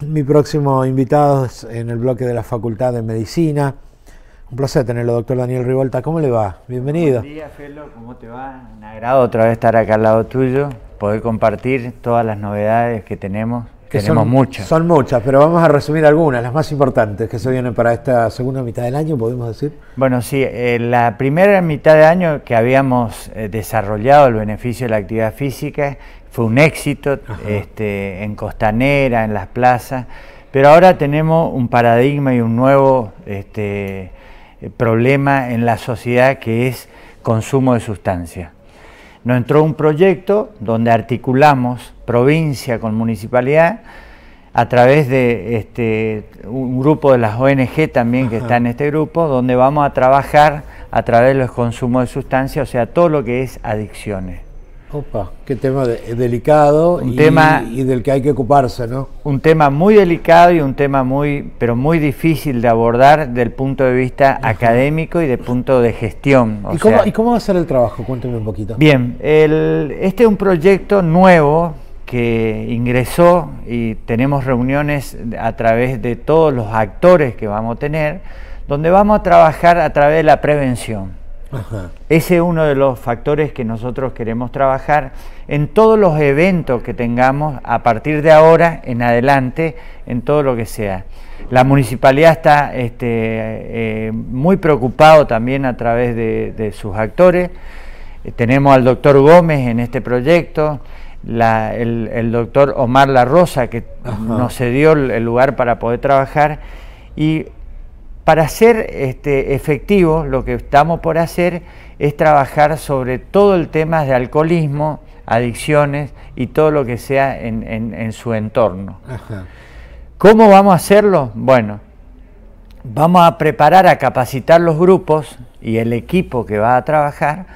Mi próximo invitado es en el bloque de la Facultad de Medicina. Un placer tenerlo, doctor Daniel Rivolta. ¿Cómo le va? Bienvenido. Buen día, Felo. ¿Cómo te va? Me agrada otra vez estar acá al lado tuyo, poder compartir todas las novedades que tenemos tenemos son, muchas. Son muchas, pero vamos a resumir algunas, las más importantes que se vienen para esta segunda mitad del año, podemos decir. Bueno, sí, eh, la primera mitad de año que habíamos eh, desarrollado el beneficio de la actividad física fue un éxito este, en Costanera, en las plazas, pero ahora tenemos un paradigma y un nuevo este, problema en la sociedad que es consumo de sustancias. Nos entró un proyecto donde articulamos provincia con municipalidad, a través de este, un grupo de las ONG también que está en este grupo, donde vamos a trabajar a través de los consumos de sustancias, o sea, todo lo que es adicciones. Opa, qué tema eh, delicado y, del que hay que ocuparse, ¿no? Un tema muy delicado y un tema muy, pero muy difícil de abordar del punto de vista académico y del punto de gestión. ¿Y, cómo, va a ser el trabajo? Cuénteme un poquito. Bien, este es un proyecto nuevo que ingresó y tenemos reuniones a través de todos los actores que vamos a tener, donde vamos a trabajar a través de la prevención. Ese es uno de los factores que nosotros queremos trabajar en todos los eventos que tengamos a partir de ahora en adelante, en todo lo que sea. La municipalidad está este, eh, muy preocupado también a través de, sus actores. Eh, tenemos al doctor Gómez en este proyecto el, doctor Omar La Rosa, que nos cedió el lugar para poder trabajar. Y para ser este, efectivo, lo que estamos por hacer es trabajar sobre todo el tema de alcoholismo, adicciones y todo lo que sea en, su entorno. ¿Cómo vamos a hacerlo? Bueno, vamos a preparar, a capacitar los grupos y el equipo que va a trabajar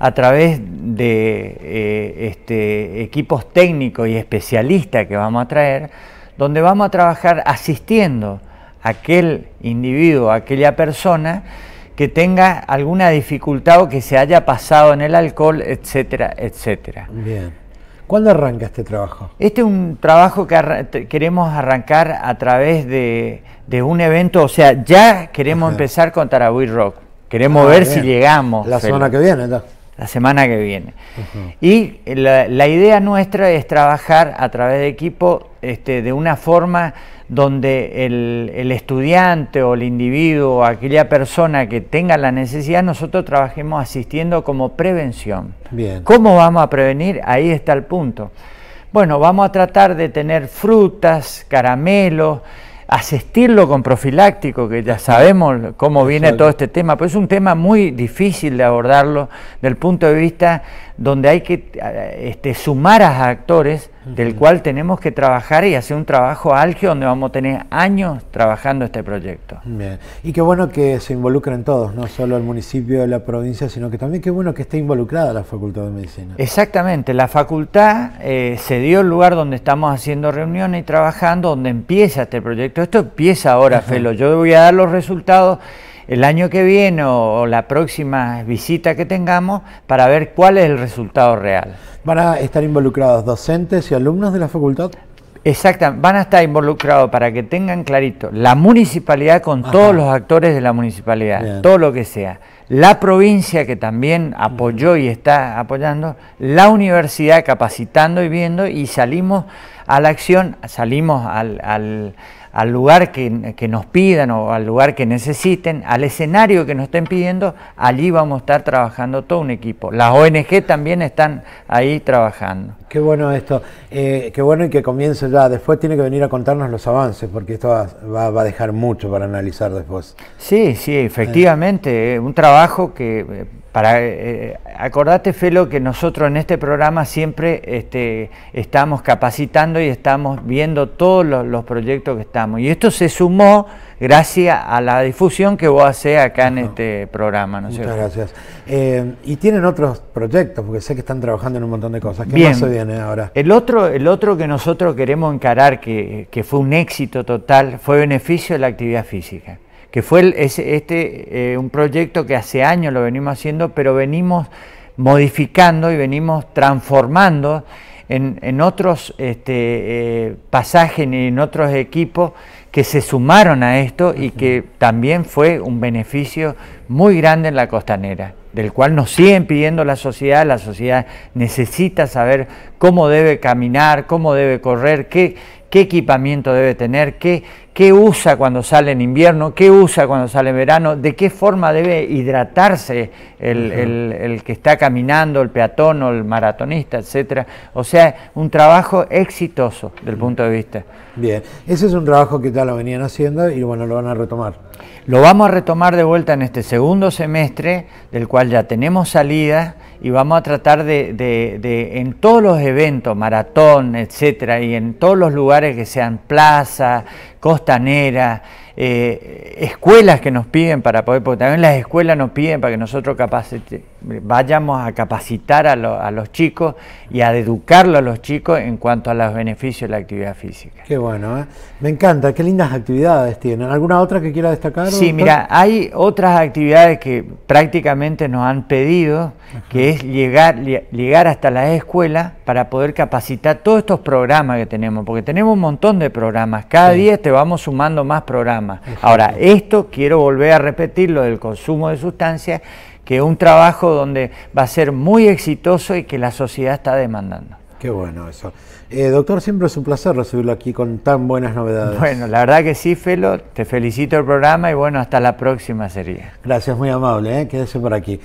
a través de eh, este, equipos técnicos y especialistas que vamos a traer, donde vamos a trabajar asistiendo a aquel individuo, a aquella persona que tenga alguna dificultad o que se haya pasado en el alcohol, etcétera, etcétera. Bien. ¿Cuándo arranca este trabajo? Este es un trabajo que queremos arrancar a través de, un evento, o sea, ya queremos empezar con Tarahui Rock. Queremos ah, ver si llegamos. La semana zona que viene, ¿no? la semana que viene. Y la, idea nuestra es trabajar a través de equipo este, de una forma donde el, el, estudiante o el individuo o aquella persona que tenga la necesidad, nosotros trabajemos asistiendo como prevención. Bien. ¿Cómo vamos a prevenir? Ahí está el punto. Bueno, vamos a tratar de tener frutas, caramelos, asistirlo con profiláctico, que ya sabemos cómo viene todo este tema, pero es un tema muy difícil de abordarlo del punto de vista donde hay que eh, este, sumar a actores del cual tenemos que trabajar y hacer un trabajo álgido donde vamos a tener años trabajando este proyecto. Bien. Y qué bueno que se involucren todos, no solo el municipio, la provincia, sino que también qué bueno que esté involucrada la Facultad de Medicina. Exactamente, la facultad eh, se dio el lugar donde estamos haciendo reuniones y trabajando, donde empieza este proyecto. Esto empieza ahora, Felo. Yo voy a dar los resultados el año que viene o, la próxima visita que tengamos para ver cuál es el resultado real. ¿Van a estar involucrados docentes y alumnos de la facultad? Exactamente, van a estar involucrados para que tengan clarito la municipalidad con todos los actores de la municipalidad, todo lo que sea, la provincia que también apoyó y está apoyando, la universidad capacitando y viendo y salimos a la acción, salimos al al lugar que, nos pidan o al lugar que necesiten, al escenario que nos estén pidiendo, allí vamos a estar trabajando todo un equipo. Las ONG también están ahí trabajando. Qué bueno esto, eh, qué bueno y que comience ya. Después tiene que venir a contarnos los avances, porque esto va, a dejar mucho para analizar después. Sí, sí, efectivamente, eh, un trabajo que eh, para acordate Felo que nosotros en este programa siempre este, estamos capacitando y estamos viendo todos los proyectos que están y esto se sumó gracias a la difusión que vos hacés acá en este programa. Muchas gracias. Eh, y tienen otros proyectos, porque sé que están trabajando en un montón de cosas. ¿Qué más se viene ahora? El otro, el otro que nosotros queremos encarar, que, fue un éxito total, fue beneficio de la actividad física que fue este eh, un proyecto que hace años lo venimos haciendo, pero venimos modificando y venimos transformando en, otros este, eh, pasajes y en otros equipos que se sumaron a esto y que también fue un beneficio muy grande en la costanera, del cual nos siguen pidiendo la sociedad, la sociedad necesita saber cómo debe caminar, cómo debe correr, qué, qué equipamiento debe tener, qué, qué usa cuando sale en invierno, qué usa cuando sale en verano, de qué forma debe hidratarse el, que está caminando, el peatón o el maratonista, etcétera. O sea, un trabajo exitoso del punto de vista. Bien, ese es un trabajo que ya lo venían haciendo y bueno, lo van a retomar. Lo vamos a retomar de vuelta en este segundo semestre, del cual ya tenemos salida y vamos a tratar de, de, en todos los eventos, maratón, etcétera, y en todos los lugares que sean plaza, costa costaneras, eh, escuelas que nos piden para poder, porque también las escuelas nos piden para que nosotros capacite, vayamos a capacitar a, los chicos y a educarlos a los chicos en cuanto a los beneficios de la actividad física. Qué bueno, ¿eh? me encanta, qué lindas actividades tienen. ¿Alguna otra que quiera destacar? Sí, mira, hay otras actividades que prácticamente nos han pedido, que es llegar, llegar hasta la escuela para poder capacitar todos estos programas que tenemos, porque tenemos un montón de programas, cada día te vamos sumando más programas. Ahora, esto quiero volver a repetir, lo del consumo de sustancias, que un trabajo donde va a ser muy exitoso y que la sociedad está demandando. Qué bueno eso. Eh, doctor, siempre es un placer recibirlo aquí con tan buenas novedades. Bueno, la verdad que sí, Felo, te felicito el programa y bueno, hasta la próxima sería. Gracias, muy amable, ¿eh? quédese por aquí.